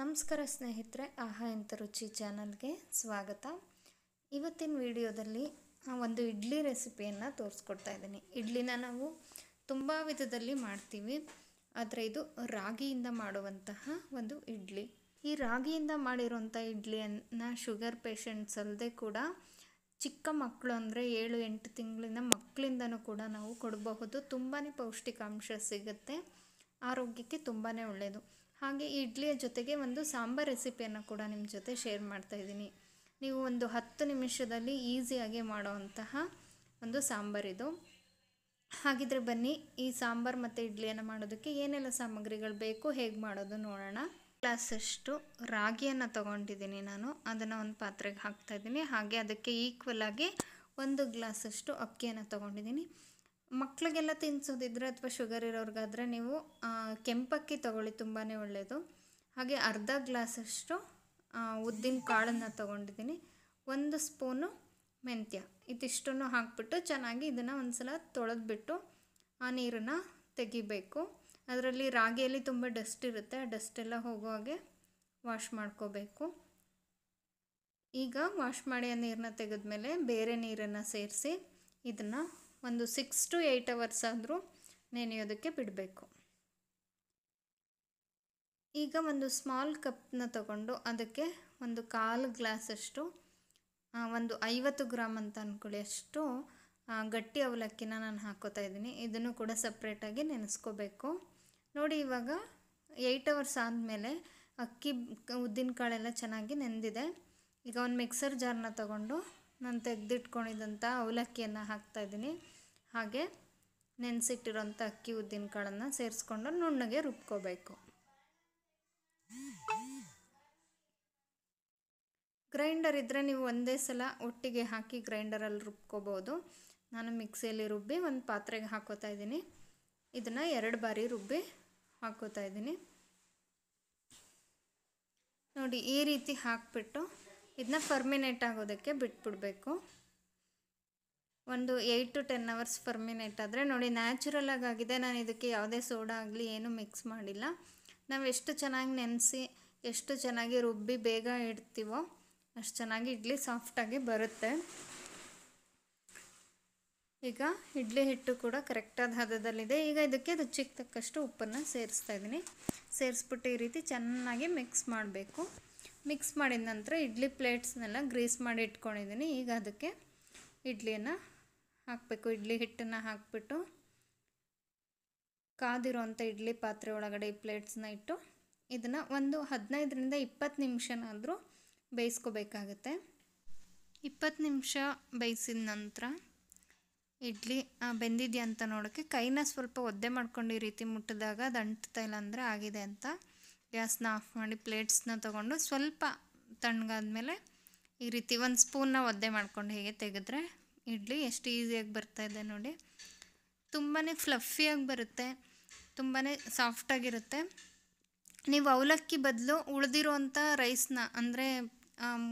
ನಮಸ್ಕಾರ ಸ್ನೇಹಿತರೆ ಆಹಾ ಅಂತ ರುಚಿ ಚಾನಲ್ಗೆ ಸ್ವಾಗತ ಇವತ್ತಿನ ವಿಡಿಯೋದಲ್ಲಿ ಒಂದು ಇಡ್ಲಿ ರೆಸಿಪಿಯನ್ನು ತೋರಿಸ್ಕೊಡ್ತಾ ಇದ್ದೀನಿ ಇಡ್ಲಿನ ನಾವು ತುಂಬ ವಿಧದಲ್ಲಿ ಮಾಡ್ತೀವಿ ಆದರೆ ಇದು ರಾಗಿಯಿಂದ ಮಾಡುವಂತಹ ಒಂದು ಇಡ್ಲಿ ಈ ರಾಗಿಯಿಂದ ಮಾಡಿರುವಂಥ ಇಡ್ಲಿಯನ್ನು ಶುಗರ್ ಪೇಷಂಟ್ಸ್ ಅಲ್ಲದೆ ಕೂಡ ಚಿಕ್ಕ ಮಕ್ಕಳು ಅಂದರೆ ಏಳು ಎಂಟು ತಿಂಗಳಿನ ಮಕ್ಕಳಿಂದನೂ ಕೂಡ ನಾವು ಕೊಡಬಹುದು ತುಂಬಾ ಪೌಷ್ಟಿಕಾಂಶ ಸಿಗುತ್ತೆ ಆರೋಗ್ಯಕ್ಕೆ ತುಂಬಾ ಒಳ್ಳೆಯದು ಹಾಗೆ ಇಡ್ಲಿಯ ಜೊತೆಗೆ ಒಂದು ಸಾಂಬಾರ್ ರೆಸಿಪಿಯನ್ನು ಕೂಡ ನಿಮ್ಮ ಜೊತೆ ಶೇರ್ ಮಾಡ್ತಾ ಇದ್ದೀನಿ ನೀವು ಒಂದು ಹತ್ತು ನಿಮಿಷದಲ್ಲಿ ಈಸಿಯಾಗಿ ಮಾಡುವಂತಹ ಒಂದು ಸಾಂಬಾರಿದು ಹಾಗಿದ್ರೆ ಬನ್ನಿ ಈ ಸಾಂಬಾರು ಮತ್ತು ಇಡ್ಲಿಯನ್ನು ಮಾಡೋದಕ್ಕೆ ಏನೆಲ್ಲ ಸಾಮಗ್ರಿಗಳು ಬೇಕು ಹೇಗೆ ಮಾಡೋದು ನೋಡೋಣ ಗ್ಲಾಸಷ್ಟು ರಾಗಿಯನ್ನು ತೊಗೊಂಡಿದ್ದೀನಿ ನಾನು ಅದನ್ನು ಒಂದು ಪಾತ್ರೆಗೆ ಹಾಕ್ತಾ ಇದ್ದೀನಿ ಹಾಗೆ ಅದಕ್ಕೆ ಈಕ್ವಲ್ ಆಗಿ ಒಂದು ಗ್ಲಾಸಷ್ಟು ಅಕ್ಕಿಯನ್ನು ತೊಗೊಂಡಿದ್ದೀನಿ ಮಕ್ಕಳಿಗೆಲ್ಲ ತಿನ್ಸೋದಿದ್ರೆ ಅಥವಾ ಶುಗರ್ ಇರೋರಿಗಾದರೆ ನೀವು ಕೆಂಪಕ್ಕಿ ತಗೊಳ್ಳಿ ತುಂಬಾ ಒಳ್ಳೆಯದು ಹಾಗೆ ಅರ್ಧ ಗ್ಲಾಸಷ್ಟು ಉದ್ದಿನ ಕಾಳನ್ನು ತೊಗೊಂಡಿದ್ದೀನಿ ಒಂದು ಸ್ಪೂನು ಮೆಂತ್ಯ ಇದಿಷ್ಟನ್ನು ಹಾಕಿಬಿಟ್ಟು ಚೆನ್ನಾಗಿ ಇದನ್ನು ಒಂದು ಸಲ ತೊಳೆದ್ಬಿಟ್ಟು ಆ ನೀರನ್ನು ತೆಗಿಬೇಕು ಅದರಲ್ಲಿ ರಾಗಿಯಲ್ಲಿ ತುಂಬ ಡಸ್ಟ್ ಇರುತ್ತೆ ಆ ಡಸ್ಟೆಲ್ಲ ಹೋಗೋ ಹಾಗೆ ವಾಶ್ ಮಾಡ್ಕೋಬೇಕು ಈಗ ವಾಶ್ ಮಾಡಿ ಆ ನೀರನ್ನ ಮೇಲೆ ಬೇರೆ ನೀರನ್ನು ಸೇರಿಸಿ ಇದನ್ನು ಒಂದು ಸಿಕ್ಸ್ ಟು ಏಯ್ಟ್ ಅವರ್ಸ್ ಆದರೂ ನೆನೆಯೋದಕ್ಕೆ ಬಿಡಬೇಕು ಈಗ ಒಂದು ಸ್ಮಾಲ್ ಕಪ್ನ ತಗೊಂಡು ಅದಕ್ಕೆ ಒಂದು ಕಾಲು ಗ್ಲಾಸಷ್ಟು ಒಂದು ಐವತ್ತು ಗ್ರಾಮ್ ಅಂತ ಅಂದ್ಕೊಳ್ಳಿ ಅಷ್ಟು ಗಟ್ಟಿ ಅವಲಕ್ಕಿನ ನಾನು ಹಾಕೋತಾ ಇದ್ದೀನಿ ಇದನ್ನು ಕೂಡ ಸಪ್ರೇಟಾಗಿ ನೆನೆಸ್ಕೋಬೇಕು ನೋಡಿ ಇವಾಗ ಏಯ್ಟ್ ಅವರ್ಸ್ ಆದಮೇಲೆ ಅಕ್ಕಿ ಉದ್ದಿನ ಕಾಳೆಲ್ಲ ಚೆನ್ನಾಗಿ ನೆಂದಿದೆ ಈಗ ಒಂದು ಮಿಕ್ಸರ್ ಜಾರ್ನ ತಗೊಂಡು ನಾನು ತೆಗೆದಿಟ್ಕೊಂಡಿದ್ದಂಥ ಅವಲಕ್ಕಿಯನ್ನು ಹಾಕ್ತಾಯಿದ್ದೀನಿ ಹಾಗೆ ನೆನೆಸಿಟ್ಟಿರೋಂಥ ಅಕ್ಕಿ ಉದ್ದಿನ ಕಾಳನ್ನು ಸೇರಿಸ್ಕೊಂಡು ನುಣ್ಣಗೆ ರುಬ್ಕೋಬೇಕು ಗ್ರೈಂಡರ್ ಇದ್ದರೆ ನೀವು ಒಂದೇ ಸಲ ಒಟ್ಟಿಗೆ ಹಾಕಿ ಗ್ರೈಂಡರಲ್ಲಿ ರುಬ್ಕೋಬೋದು ನಾನು ಮಿಕ್ಸಿಯಲ್ಲಿ ರುಬ್ಬಿ ಒಂದು ಪಾತ್ರೆಗೆ ಹಾಕೋತಾ ಇದ್ದೀನಿ ಇದನ್ನು ಎರಡು ಬಾರಿ ರುಬ್ಬಿ ಹಾಕೋತಾ ಇದ್ದೀನಿ ನೋಡಿ ಈ ರೀತಿ ಹಾಕಿಬಿಟ್ಟು ಇದನ್ನ ಫರ್ಮಿನೇಟ್ ಆಗೋದಕ್ಕೆ ಬಿಟ್ಬಿಡಬೇಕು ಒಂದು eight to ten hours ferment ಆದರೆ ನೋಡಿ ನ್ಯಾಚುರಲಾಗಿ ಆಗಿದೆ ನಾನು ಇದಕ್ಕೆ ಯಾವುದೇ ಸೋಡಾ ಆಗಲಿ ಏನೂ ಮಿಕ್ಸ್ ಮಾಡಿಲ್ಲ ನಾವು ಎಷ್ಟು ಚೆನ್ನಾಗಿ ನೆನೆಸಿ ಎಷ್ಟು ಚೆನ್ನಾಗಿ ರುಬ್ಬಿ ಬೇಗ ಇಡ್ತೀವೋ ಅಷ್ಟು ಚೆನ್ನಾಗಿ ಇಡ್ಲಿ ಸಾಫ್ಟಾಗಿ ಬರುತ್ತೆ ಈಗ ಇಡ್ಲಿ ಹಿಟ್ಟು ಕೂಡ ಕರೆಕ್ಟಾದ ಹದದಲ್ಲಿದೆ ಈಗ ಇದಕ್ಕೆ ರುಚಿಗೆ ತಕ್ಕಷ್ಟು ಉಪ್ಪನ್ನು ಸೇರಿಸ್ತಾ ಇದ್ದೀನಿ ಸೇರಿಸ್ಬಿಟ್ಟು ಈ ರೀತಿ ಚೆನ್ನಾಗಿ ಮಿಕ್ಸ್ ಮಾಡಬೇಕು ಮಿಕ್ಸ್ ಮಾಡಿದ ನಂತರ ಇಡ್ಲಿ ಪ್ಲೇಟ್ಸ್ನೆಲ್ಲ ಗ್ರೀಸ್ ಮಾಡಿ ಇಟ್ಕೊಂಡಿದ್ದೀನಿ ಈಗ ಅದಕ್ಕೆ ಇಡ್ಲಿಯನ್ನು ಹಾಕಬೇಕು ಇಡ್ಲಿ ಹಿಟ್ಟನ್ನು ಹಾಕಿಬಿಟ್ಟು ಕಾದಿರೋವಂಥ ಇಡ್ಲಿ ಪಾತ್ರೆ ಒಳಗಡೆ ಈ ಪ್ಲೇಟ್ಸ್ನ ಇಟ್ಟು ಇದನ್ನು ಒಂದು ಹದಿನೈದರಿಂದ ಇಪ್ಪತ್ತು ನಿಮಿಷನಾದರೂ ಬೇಯಿಸ್ಕೋಬೇಕಾಗತ್ತೆ ಇಪ್ಪತ್ತು ನಿಮಿಷ ಬೇಯಿಸಿದ ನಂತರ ಇಡ್ಲಿ ಬೆಂದಿದೆಯಾ ಅಂತ ನೋಡೋಕ್ಕೆ ಕೈನ ಸ್ವಲ್ಪ ಒದ್ದೆ ಮಾಡ್ಕೊಂಡು ಈ ರೀತಿ ಮುಟ್ಟಿದಾಗ ಅದು ಅಂಟ್ತಾ ಇಲ್ಲ ಅಂದರೆ ಆಗಿದೆ ಅಂತ ಗ್ಯಾಸ್ನ ಆಫ್ ಮಾಡಿ ಪ್ಲೇಟ್ಸ್ನ ತೊಗೊಂಡು ಸ್ವಲ್ಪ ತಣ್ಣಗಾದ ಮೇಲೆ ಈ ರೀತಿ ಒಂದು ಸ್ಪೂನ್ನ ಒದ್ದೆ ಮಾಡ್ಕೊಂಡು ಹೇಗೆ ತೆಗೆದ್ರೆ ಇಡ್ಲಿ ಎಷ್ಟು ಈಸಿಯಾಗಿ ಇದೆ ನೋಡಿ ತುಂಬಾ ಫ್ಲಫಿಯಾಗಿ ಬರುತ್ತೆ ತುಂಬಾ ಸಾಫ್ಟಾಗಿರುತ್ತೆ ನೀವು ಅವಲಕ್ಕಿ ಬದಲು ಉಳಿದಿರುವಂಥ ರೈಸ್ನ ಅಂದರೆ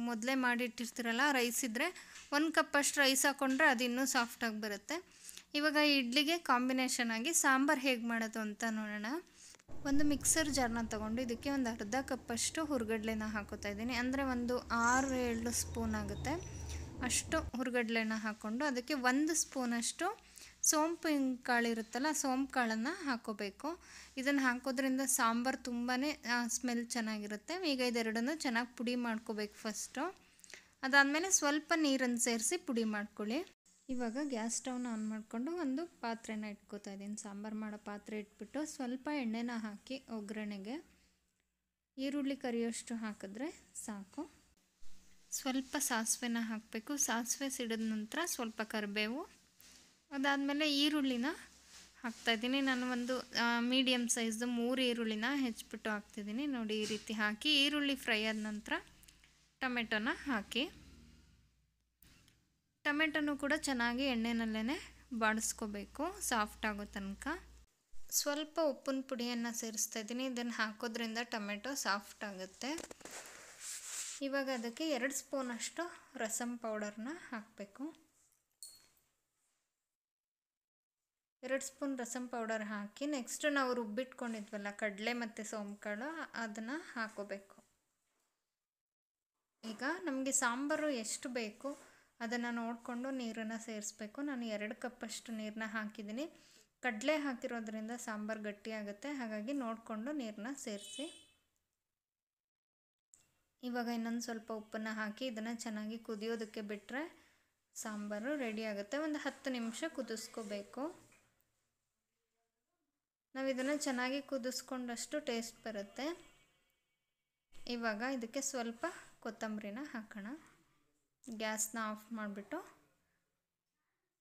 ಮೊದಲೇ ಮಾಡಿಟ್ಟಿರ್ತೀರಲ್ಲ ರೈಸ್ ಇದ್ದರೆ ಒಂದು ಕಪ್ಪಷ್ಟು ರೈಸ್ ಹಾಕ್ಕೊಂಡ್ರೆ ಅದು ಇನ್ನೂ ಸಾಫ್ಟಾಗಿ ಬರುತ್ತೆ ಇವಾಗ ಇಡ್ಲಿಗೆ ಕಾಂಬಿನೇಷನ್ ಆಗಿ ಸಾಂಬಾರು ಹೇಗೆ ಮಾಡೋದು ಅಂತ ನೋಡೋಣ ಒಂದು ಮಿಕ್ಸರ್ ಜಾರ್ನ ತಗೊಂಡು ಇದಕ್ಕೆ ಒಂದು ಅರ್ಧ ಕಪ್ಪಷ್ಟು ಹುರ್ಗಡ್ಲೆನ ಹಾಕೋತಾ ಇದ್ದೀನಿ ಅಂದರೆ ಒಂದು ಆರು ಏಳು ಸ್ಪೂನ್ ಆಗುತ್ತೆ ಅಷ್ಟು ಹುರ್ಗಡ್ಲೆನ ಹಾಕ್ಕೊಂಡು ಅದಕ್ಕೆ ಒಂದು ಸ್ಪೂನಷ್ಟು ಸೋಂಪು ಕಾಳು ಇರುತ್ತಲ್ಲ ಸೋಂಪು ಕಾಳನ್ನು ಹಾಕೋಬೇಕು ಇದನ್ನು ಹಾಕೋದ್ರಿಂದ ಸಾಂಬಾರು ತುಂಬಾ ಸ್ಮೆಲ್ ಚೆನ್ನಾಗಿರುತ್ತೆ ಈಗ ಇದೆರಡನ್ನು ಚೆನ್ನಾಗಿ ಪುಡಿ ಮಾಡ್ಕೋಬೇಕು ಫಸ್ಟು ಅದಾದಮೇಲೆ ಸ್ವಲ್ಪ ನೀರನ್ನು ಸೇರಿಸಿ ಪುಡಿ ಮಾಡ್ಕೊಳ್ಳಿ ಇವಾಗ ಗ್ಯಾಸ್ ಸ್ಟವ್ನ ಆನ್ ಮಾಡಿಕೊಂಡು ಒಂದು ಪಾತ್ರೆನ ಇಟ್ಕೋತಾ ಇದ್ದೀನಿ ಸಾಂಬಾರು ಮಾಡೋ ಪಾತ್ರೆ ಇಟ್ಬಿಟ್ಟು ಸ್ವಲ್ಪ ಎಣ್ಣೆನ ಹಾಕಿ ಒಗ್ಗರಣೆಗೆ ಈರುಳ್ಳಿ ಕರಿಯೋಷ್ಟು ಹಾಕಿದ್ರೆ ಸಾಕು ಸ್ವಲ್ಪ ಸಾಸಿವೆನ ಹಾಕಬೇಕು ಸಾಸಿವೆ ಸಿಡಿದ ನಂತರ ಸ್ವಲ್ಪ ಕರಿಬೇವು ಅದಾದಮೇಲೆ ಈರುಳ್ಳಿನ ಹಾಕ್ತಾಯಿದ್ದೀನಿ ನಾನು ಒಂದು ಮೀಡಿಯಮ್ ಸೈಜ್ದು ಮೂರು ಈರುಳ್ಳಿನ ಹೆಚ್ಚಿಬಿಟ್ಟು ಹಾಕ್ತಿದ್ದೀನಿ ನೋಡಿ ಈ ರೀತಿ ಹಾಕಿ ಈರುಳ್ಳಿ ಫ್ರೈ ಆದ ನಂತರ ಟೊಮೆಟೊನ ಹಾಕಿ ಟೊಮೆಟೊನು ಕೂಡ ಚೆನ್ನಾಗಿ ಎಣ್ಣೆನಲ್ಲೇ ಬಾಡಿಸ್ಕೋಬೇಕು ಸಾಫ್ಟ್ ಆಗೋ ತನಕ ಸ್ವಲ್ಪ ಉಪ್ಪಿನ ಪುಡಿಯನ್ನು ಸೇರಿಸ್ತಾ ಇದ್ದೀನಿ ಇದನ್ನು ಹಾಕೋದ್ರಿಂದ ಟೊಮೆಟೊ ಸಾಫ್ಟ್ ಆಗುತ್ತೆ ಇವಾಗ ಅದಕ್ಕೆ ಎರಡು ಸ್ಪೂನಷ್ಟು ರಸಮ್ ಪೌಡರ್ನ ಹಾಕಬೇಕು ಎರಡು ಸ್ಪೂನ್ ರಸಮ್ ಪೌಡರ್ ಹಾಕಿ ನೆಕ್ಸ್ಟ್ ನಾವು ರುಬ್ಬಿಟ್ಕೊಂಡಿದ್ವಲ್ಲ ಕಡಲೆ ಮತ್ತು ಸೋಂಕಾಳು ಅದನ್ನು ಹಾಕೋಬೇಕು ಈಗ ನಮಗೆ ಸಾಂಬಾರು ಎಷ್ಟು ಬೇಕು ಅದನ್ನು ನೋಡಿಕೊಂಡು ನೀರನ್ನು ಸೇರಿಸ್ಬೇಕು ನಾನು ಎರಡು ಕಪ್ಪಷ್ಟು ನೀರನ್ನ ಹಾಕಿದ್ದೀನಿ ಕಡಲೆ ಹಾಕಿರೋದ್ರಿಂದ ಸಾಂಬಾರು ಗಟ್ಟಿಯಾಗುತ್ತೆ ಹಾಗಾಗಿ ನೋಡಿಕೊಂಡು ನೀರನ್ನ ಸೇರಿಸಿ ಇವಾಗ ಇನ್ನೊಂದು ಸ್ವಲ್ಪ ಉಪ್ಪನ್ನು ಹಾಕಿ ಇದನ್ನು ಚೆನ್ನಾಗಿ ಕುದಿಯೋದಕ್ಕೆ ಬಿಟ್ಟರೆ ಸಾಂಬಾರು ರೆಡಿ ಆಗುತ್ತೆ ಒಂದು ಹತ್ತು ನಿಮಿಷ ಕುದಿಸ್ಕೋಬೇಕು ನಾವು ಇದನ್ನು ಚೆನ್ನಾಗಿ ಕುದಿಸ್ಕೊಂಡಷ್ಟು ಟೇಸ್ಟ್ ಬರುತ್ತೆ ಇವಾಗ ಇದಕ್ಕೆ ಸ್ವಲ್ಪ ಕೊತ್ತಂಬರಿನ ಹಾಕೋಣ ಗ್ಯಾಸ್ನ ಆಫ್ ಮಾಡಿಬಿಟ್ಟು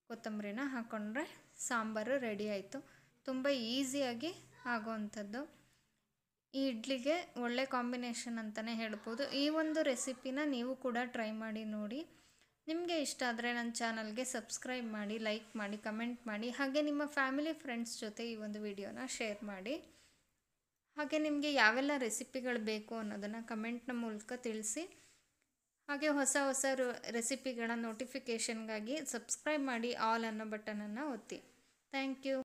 ಕೊತ್ತಂಬರಿನ ಹಾಕ್ಕೊಂಡ್ರೆ ಸಾಂಬಾರು ರೆಡಿ ಆಯಿತು ತುಂಬ ಈಸಿಯಾಗಿ ಆಗೋವಂಥದ್ದು ಈ ಇಡ್ಲಿಗೆ ಒಳ್ಳೆ ಕಾಂಬಿನೇಷನ್ ಅಂತಲೇ ಹೇಳ್ಬೋದು ಈ ಒಂದು ರೆಸಿಪಿನ ನೀವು ಕೂಡ ಟ್ರೈ ಮಾಡಿ ನೋಡಿ ನಿಮಗೆ ಇಷ್ಟ ಆದರೆ ನನ್ನ ಚಾನಲ್ಗೆ ಸಬ್ಸ್ಕ್ರೈಬ್ ಮಾಡಿ ಲೈಕ್ ಮಾಡಿ ಕಮೆಂಟ್ ಮಾಡಿ ಹಾಗೆ ನಿಮ್ಮ ಫ್ಯಾಮಿಲಿ ಫ್ರೆಂಡ್ಸ್ ಜೊತೆ ಈ ಒಂದು ವಿಡಿಯೋನ ಶೇರ್ ಮಾಡಿ ಹಾಗೆ ನಿಮಗೆ ಯಾವೆಲ್ಲ ರೆಸಿಪಿಗಳು ಬೇಕು ಅನ್ನೋದನ್ನು ಕಮೆಂಟ್ನ ಮೂಲಕ ತಿಳಿಸಿ ಹಾಗೆ ಹೊಸ ಹೊಸ ರೆಸಿಪಿಗಳ ನೋಟಿಫಿಕೇಷನ್ಗಾಗಿ ಸಬ್ಸ್ಕ್ರೈಬ್ ಮಾಡಿ ಆಲ್ ಅನ್ನೋ ಬಟನನ್ನು ಒತ್ತಿ ಥ್ಯಾಂಕ್ ಯು